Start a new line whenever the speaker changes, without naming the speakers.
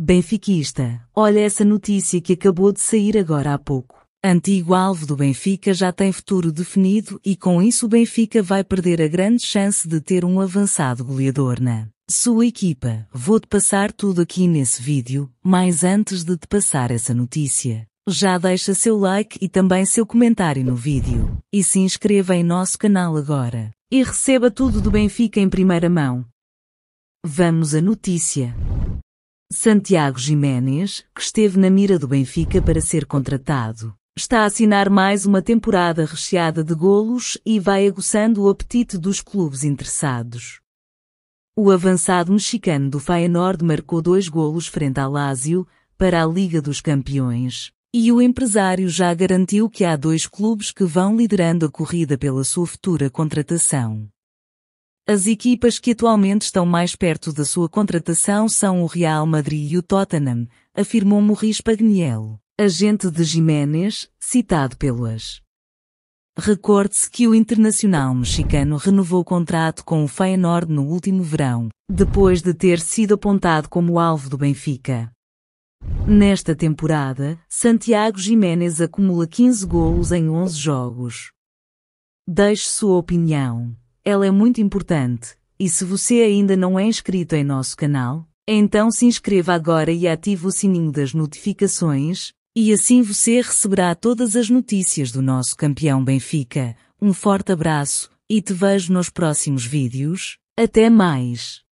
Benfiquista, olha essa notícia que acabou de sair agora há pouco. Antigo alvo do Benfica já tem futuro definido e com isso o Benfica vai perder a grande chance de ter um avançado goleador na sua equipa. Vou-te passar tudo aqui nesse vídeo, mas antes de te passar essa notícia, já deixa seu like e também seu comentário no vídeo. E se inscreva em nosso canal agora. E receba tudo do Benfica em primeira mão. Vamos à notícia. Santiago Jiménez, que esteve na mira do Benfica para ser contratado, está a assinar mais uma temporada recheada de golos e vai aguçando o apetite dos clubes interessados. O avançado mexicano do Feyenoord marcou dois golos frente ao Lazio para a Liga dos Campeões, e o empresário já garantiu que há dois clubes que vão liderando a corrida pela sua futura contratação. As equipas que atualmente estão mais perto da sua contratação são o Real Madrid e o Tottenham, afirmou Morris Pagniel, agente de Jiménez, citado pelas. Recorde-se que o internacional mexicano renovou o contrato com o Feyenoord no último verão, depois de ter sido apontado como alvo do Benfica. Nesta temporada, Santiago Jiménez acumula 15 golos em 11 jogos. Deixe sua opinião ela é muito importante. E se você ainda não é inscrito em nosso canal, então se inscreva agora e ative o sininho das notificações, e assim você receberá todas as notícias do nosso campeão Benfica. Um forte abraço e te vejo nos próximos vídeos. Até mais!